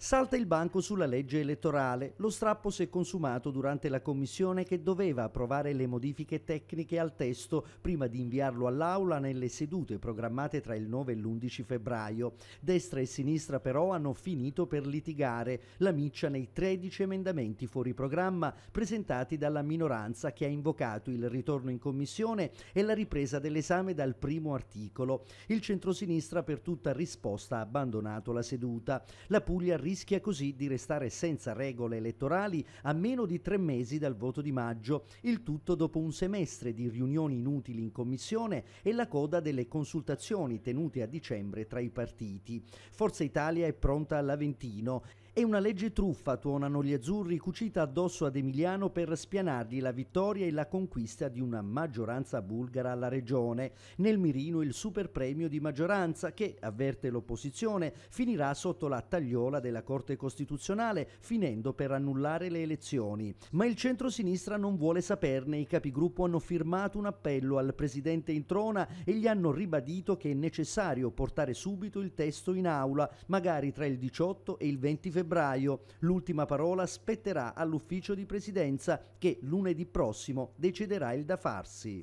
Salta il banco sulla legge elettorale. Lo strappo si è consumato durante la commissione che doveva approvare le modifiche tecniche al testo prima di inviarlo all'Aula nelle sedute programmate tra il 9 e l'11 febbraio. Destra e sinistra però hanno finito per litigare la miccia nei 13 emendamenti fuori programma presentati dalla minoranza che ha invocato il ritorno in commissione e la ripresa dell'esame dal primo articolo. Il centrosinistra per tutta risposta ha abbandonato la seduta. La Puglia rischia così di restare senza regole elettorali a meno di tre mesi dal voto di maggio, il tutto dopo un semestre di riunioni inutili in commissione e la coda delle consultazioni tenute a dicembre tra i partiti. Forza Italia è pronta all'Aventino è una legge truffa, tuonano gli azzurri, cucita addosso ad Emiliano per spianargli la vittoria e la conquista di una maggioranza bulgara alla regione. Nel mirino il super premio di maggioranza che, avverte l'opposizione, finirà sotto la tagliola della Corte Costituzionale, finendo per annullare le elezioni. Ma il centrosinistra non vuole saperne, i capigruppo hanno firmato un appello al presidente in trona e gli hanno ribadito che è necessario portare subito il testo in aula, magari tra il 18 e il 20 febbraio febbraio. L'ultima parola spetterà all'ufficio di presidenza che lunedì prossimo deciderà il da farsi.